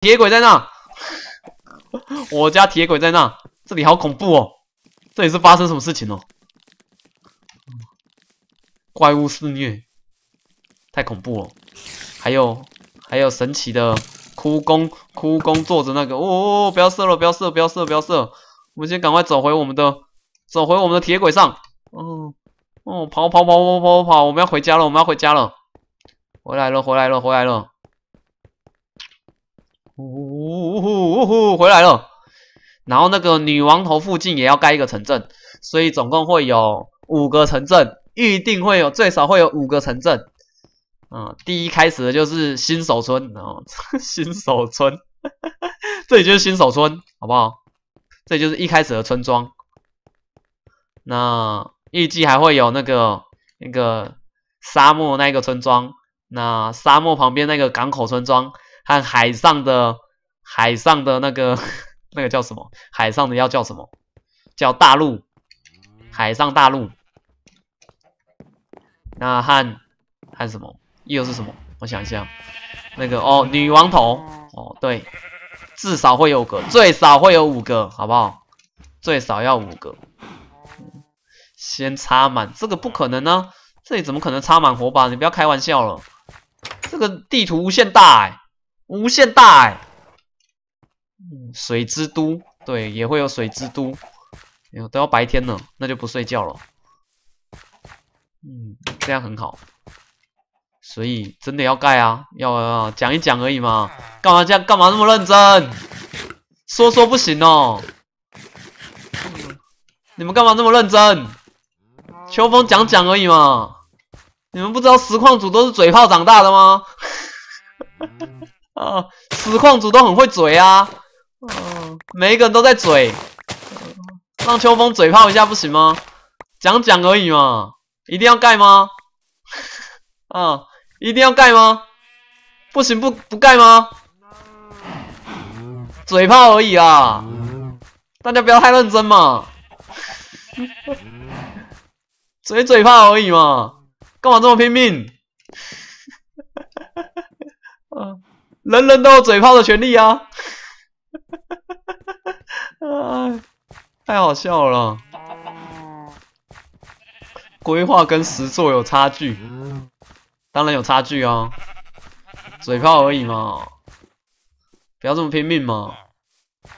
铁轨在那，我家铁轨在那，这里好恐怖哦！这里是发生什么事情哦？怪物肆虐，太恐怖了！还有还有神奇的枯工，枯工坐着那个，哦，不要射了，不要射，不要射，不要射！我们先赶快走回我们的，走回我们的铁轨上。哦哦，跑跑跑跑跑跑，我们要回家了，我们要回家了，回来了，回来了，回来了。呜呼呜呼回来了，然后那个女王头附近也要盖一个城镇，所以总共会有五个城镇，预定会有最少会有五个城镇。嗯，第一开始的就是新手村，然后新手村，这里就是新手村，好不好？这就是一开始的村庄。那预计还会有那个那个沙漠那个村庄，那沙漠旁边那个港口村庄。和海上的海上的那个那个叫什么？海上的要叫什么？叫大陆，海上大陆。那和和什么又是什么？我想一下，那个哦，女王头哦，对，至少会有个，最少会有五个，好不好？最少要五个，先插满。这个不可能呢，这里怎么可能插满火把？你不要开玩笑了，这个地图无限大哎。无限大哎，嗯，水之都对，也会有水之都，有都要白天呢，那就不睡觉了，嗯，这样很好，所以真的要盖啊，要啊，讲一讲而已嘛，干嘛这样，干嘛那么认真，说说不行哦，你们干嘛这么认真？秋风讲讲而已嘛，你们不知道实况组都是嘴炮长大的吗？啊！实况组都很会嘴啊，每一个人都在嘴，让秋风嘴炮一下不行吗？讲讲而已嘛，一定要盖吗？啊，一定要盖吗？不行不不盖吗？嘴炮而已啊，大家不要太认真嘛，嘴嘴炮而已嘛，干嘛这么拼命？人人都有嘴炮的权利啊！哈哈哈哈哈！太好笑了。规划跟实做有差距，当然有差距哦。嘴炮而已嘛，不要这么拼命嘛。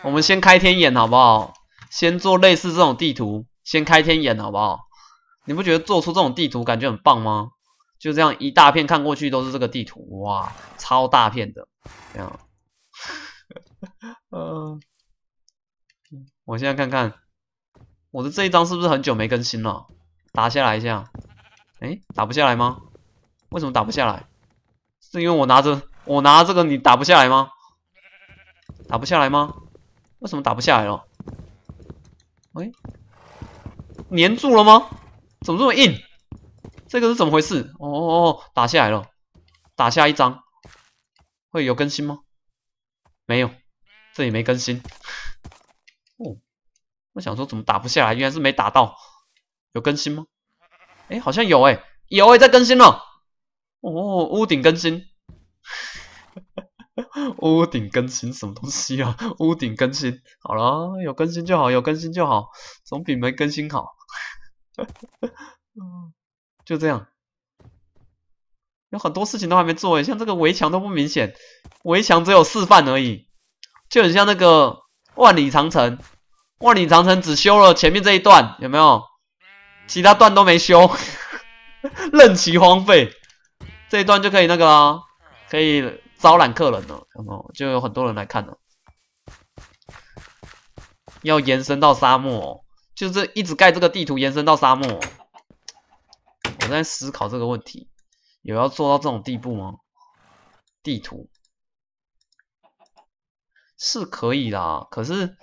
我们先开天眼好不好？先做类似这种地图，先开天眼好不好？你不觉得做出这种地图感觉很棒吗？就这样一大片看过去都是这个地图，哇，超大片的，这样。嗯，我现在看看我的这一张是不是很久没更新了？打下来一下，哎，打不下来吗？为什么打不下来？是因为我拿着我拿这个你打不下来吗？打不下来吗？为什么打不下来了？哎，粘住了吗？怎么这么硬？这个是怎么回事？哦哦，打下来了，打下一张，会有更新吗？没有，这里没更新。哦，我想说怎么打不下来，原来是没打到。有更新吗？哎，好像有哎，有哎，在更新了。哦，屋顶更新，屋顶更新什么东西啊？屋顶更新，好了，有更新就好，有更新就好，总比没更新好。嗯。就这样，有很多事情都还没做像这个围墙都不明显，围墙只有示范而已，就很像那个万里长城，万里长城只修了前面这一段，有没有？其他段都没修，任其荒废，这一段就可以那个啦，可以招揽客人了，有没有？就有很多人来看了，要延伸到沙漠，就是一直盖这个地图延伸到沙漠。在思考这个问题，有要做到这种地步吗？地图是可以啦，可是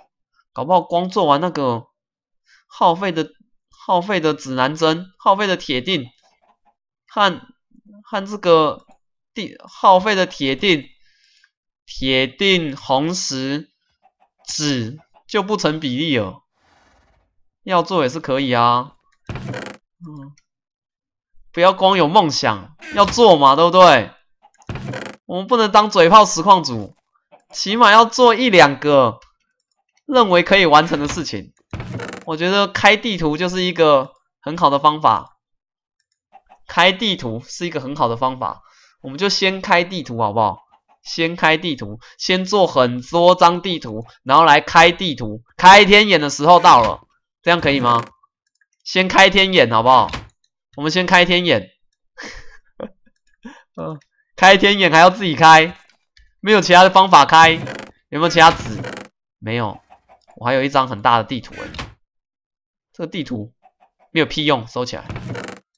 搞不好光做完那个耗费的耗费的指南针，耗费的铁锭，和和这个地耗费的铁锭、铁锭红石纸就不成比例哦。要做也是可以啊。嗯。不要光有梦想，要做嘛，对不对？我们不能当嘴炮实况组，起码要做一两个认为可以完成的事情。我觉得开地图就是一个很好的方法，开地图是一个很好的方法。我们就先开地图，好不好？先开地图，先做很多张地图，然后来开地图，开天眼的时候到了，这样可以吗？先开天眼，好不好？我们先开天眼，嗯，开天眼还要自己开，没有其他的方法开。有没有其他纸？没有，我还有一张很大的地图哎，这个地图没有屁用，收起来，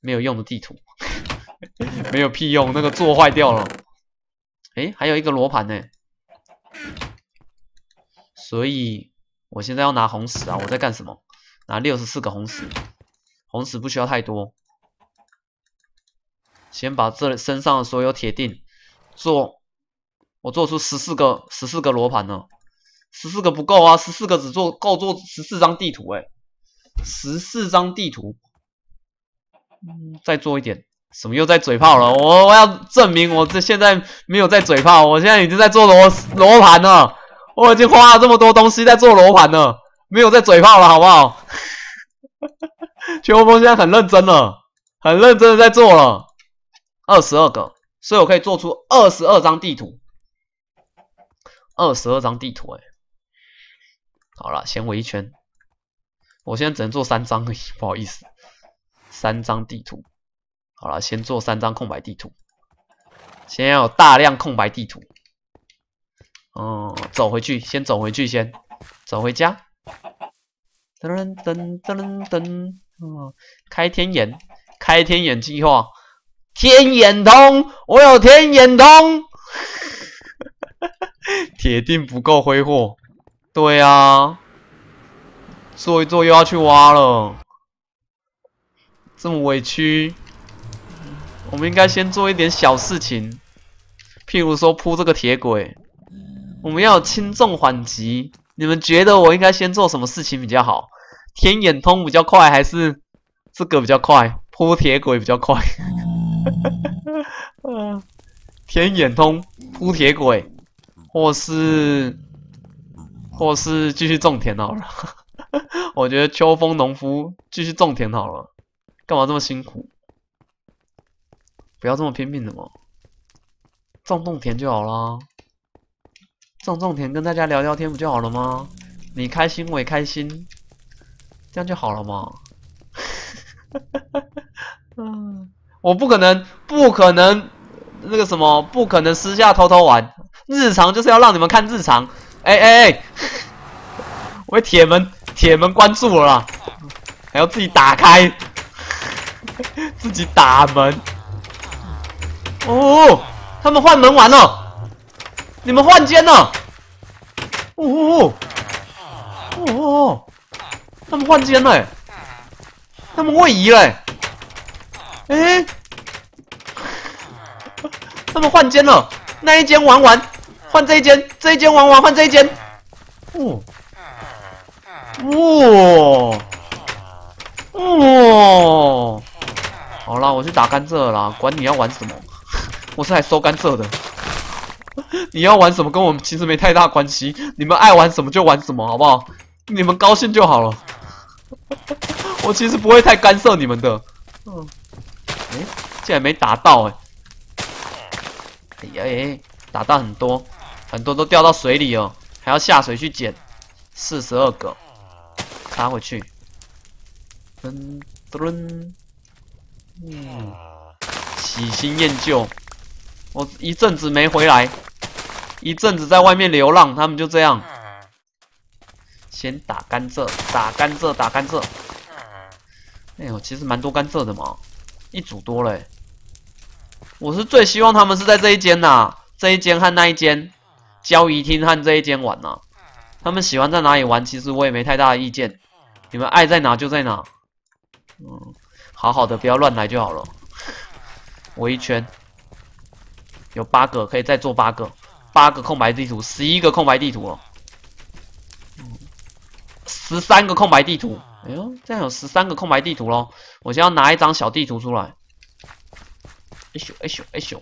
没有用的地图，没有屁用，那个座坏掉了。哎，还有一个罗盘呢，所以我现在要拿红石啊，我在干什么？拿六十四个红石，红石不需要太多。先把这身上的所有铁锭做，我做出十四个十四个罗盘了，十四个不够啊，十四个只做够做十四张地图哎，十四张地图，再做一点，什么又在嘴炮了？我我要证明我这现在没有在嘴炮，我现在已经在做罗罗盘了，我已经花了这么多东西在做罗盘了，没有在嘴炮了，好不好？全红峰现在很认真了，很认真的在做了。二十二个，所以我可以做出二十二张地图。二十二张地图，哎，好了，先围一圈。我现在只能做三张，不好意思，三张地图。好了，先做三张空白地图。先要有大量空白地图。哦，走回去，先走回去，先走回家。噔噔噔噔噔，哦，开天眼，开天眼计划。天眼通，我有天眼通，铁定不够挥霍。对啊，做一做又要去挖了，这么委屈。我们应该先做一点小事情，譬如说铺这个铁轨。我们要轻重缓急。你们觉得我应该先做什么事情比较好？天眼通比较快，还是这个比较快？铺铁轨比较快。嗯，天眼通铺铁轨，或是或是继续种田好了。我觉得秋风农夫继续种田好了，干嘛这么辛苦？不要这么拼命的嘛，种种田就好了。种种田跟大家聊聊天不就好了吗？你开心我也开心，这样就好了嘛。嗯。我不可能，不可能，那个什么，不可能私下偷偷玩。日常就是要让你们看日常。哎哎哎！我被铁门铁门关住了，还要自己打开，自己打门。哦，他们换门玩了，你们换间了。哦哦哦，他们换间了，他们位移了。哎，他们换间了，那一间玩完，换这一间，这一间玩完，换这一间。哦，哇，哇，好啦，我去打甘蔗啦，管你要玩什么，我是来收甘蔗的。你要玩什么跟我们其实没太大关系，你们爱玩什么就玩什么，好不好？你们高兴就好了，我其实不会太干涉你们的。嗯。哎，竟然没打到哎！哎哎，打到很多，很多都掉到水里哦，还要下水去捡。四十二个，插回去。噔噔，嗯，喜新厌旧。我一阵子没回来，一阵子在外面流浪，他们就这样。先打甘蔗，打甘蔗，打甘蔗。哎呦，其实蛮多甘蔗的嘛。一组多嘞。我是最希望他们是在这一间呐，这一间和那一间，交易厅和这一间玩呐。他们喜欢在哪里玩，其实我也没太大的意见，你们爱在哪就在哪。嗯，好好的，不要乱来就好了。围一圈，有八个，可以再做八个，八个空白地图，十一个空白地图哦，十三个空白地图。哎呦，这样有十三个空白地图喽！我先要拿一张小地图出来。哎咻哎咻哎咻！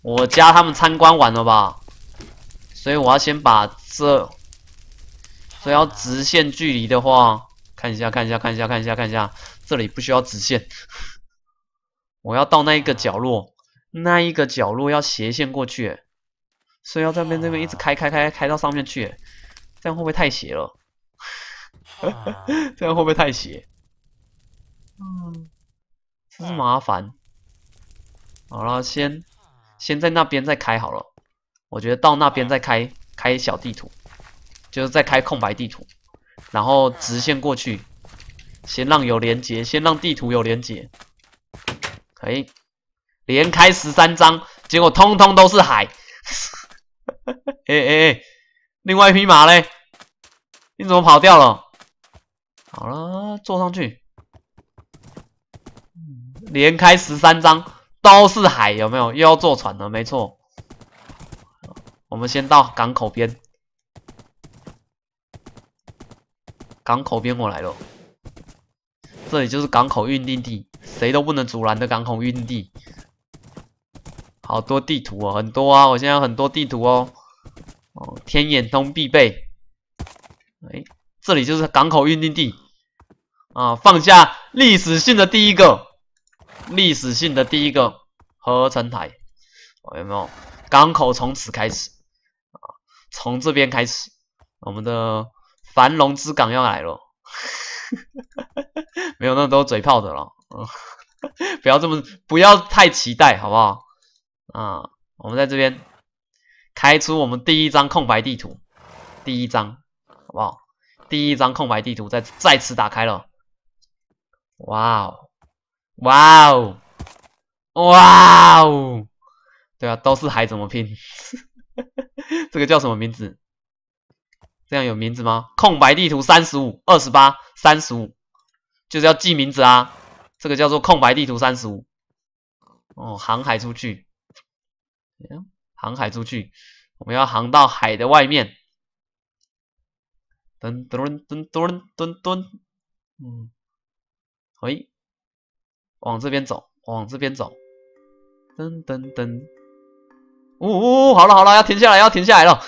我加他们参观完了吧？所以我要先把这，所以要直线距离的话，看一下看一下看一下看一下看一下，这里不需要直线。我要到那一个角落，那一个角落要斜线过去，所以要这边这边一直开开开开到上面去，这样会不会太斜了？这样会不会太邪？嗯，真是麻烦。好了，先先在那边再开好了。我觉得到那边再开，开小地图，就是再开空白地图，然后直线过去，先让有连接，先让地图有连接。可以，连开十三张，结果通通都是海。哎哎哎，另外一匹马嘞？你怎么跑掉了？好了，坐上去，连开十三张都是海，有没有？又要坐船了，没错。我们先到港口边，港口边我来了，这里就是港口运定地，谁都不能阻拦的港口运地。好多地图哦，很多啊，我现在很多地图哦，哦，天眼通必备。哎，这里就是港口运定地。啊，放下历史性的第一个，历史性的第一个合成台，有没有？港口从此开始啊，从这边开始，我们的繁荣之港要来了。没有那么多嘴炮的了，嗯，不要这么，不要太期待，好不好？啊，我们在这边开出我们第一张空白地图，第一张，好不好？第一张空白地图再再次打开了。哇哦，哇哦，哇哦，对啊，都是海怎么拼？这个叫什么名字？这样有名字吗？空白地图三十五，二十八，三十五，就是要记名字啊。这个叫做空白地图三十五。哦，航海出去，航海出去，我们要航到海的外面。吨吨吨吨吨吨，嗯。喂，往这边走，往这边走，噔噔噔，哦呜、哦，好了好了，要停下来，要停下来了，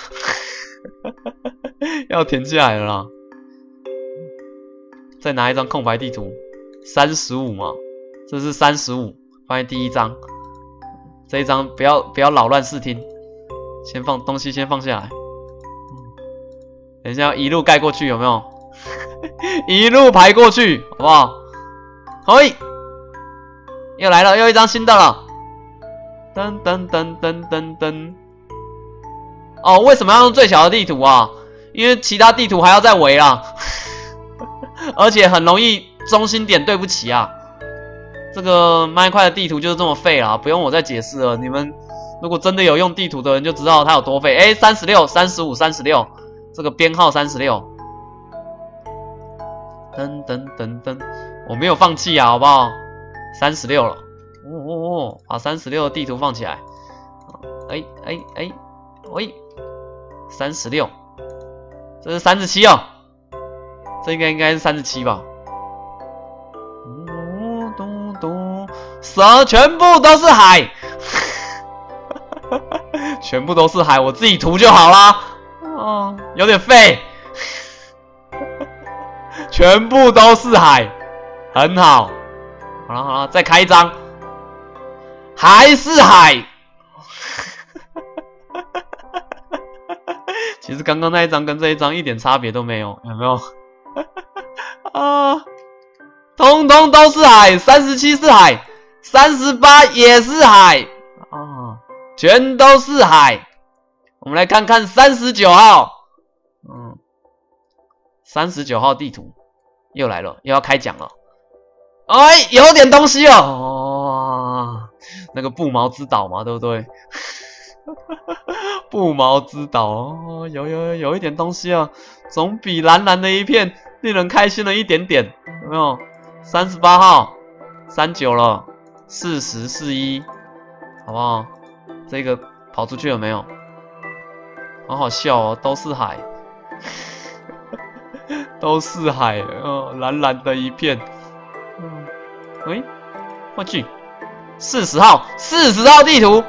要停下来了。再拿一张空白地图，三十五嘛，这是三十五，欢迎第一张，这一张不要不要扰乱视听，先放东西，先放下来，等一下一路盖过去有没有？一路排过去，好不好？嘿，又来了，又一张新的了。噔噔噔噔噔噔。哦，为什么要用最小的地图啊？因为其他地图还要再围啊，而且很容易中心点对不起啊。这个麦块的地图就是这么废啊，不用我再解释了。你们如果真的有用地图的人就知道它有多废。哎，三十六、三十五、三十六，这个编号三十六。噔噔噔噔。我没有放弃呀，好不好？三十六了，哦哦哦，把三十六地图放起来。哎哎哎，喂，三十六，这是三十七哦，这应该应该是三十七吧？咚咚咚，蛇全部都是海，全部都是海，我自己涂就好啦。哦，有点废，全部都是海。很好，好了好了，再开一张，还是海。其实刚刚那一张跟这一张一点差别都没有，有没有？啊，通通都是海，三十七是海，三十八也是海啊，全都是海。我们来看看三十九号，嗯，三十九号地图又来了，又要开奖了。哎，有点东西哦，哇，那个不毛之岛嘛，对不对？不毛之岛哦，有有有，有一点东西哦，总比蓝蓝的一片令人开心了一点点，有没有？三十八号，三九了，四十，四一，好不好？这个跑出去了没有？好好笑哦，都是海，都是海，哦，蓝蓝的一片。喂，我去，四十号，四十号地图。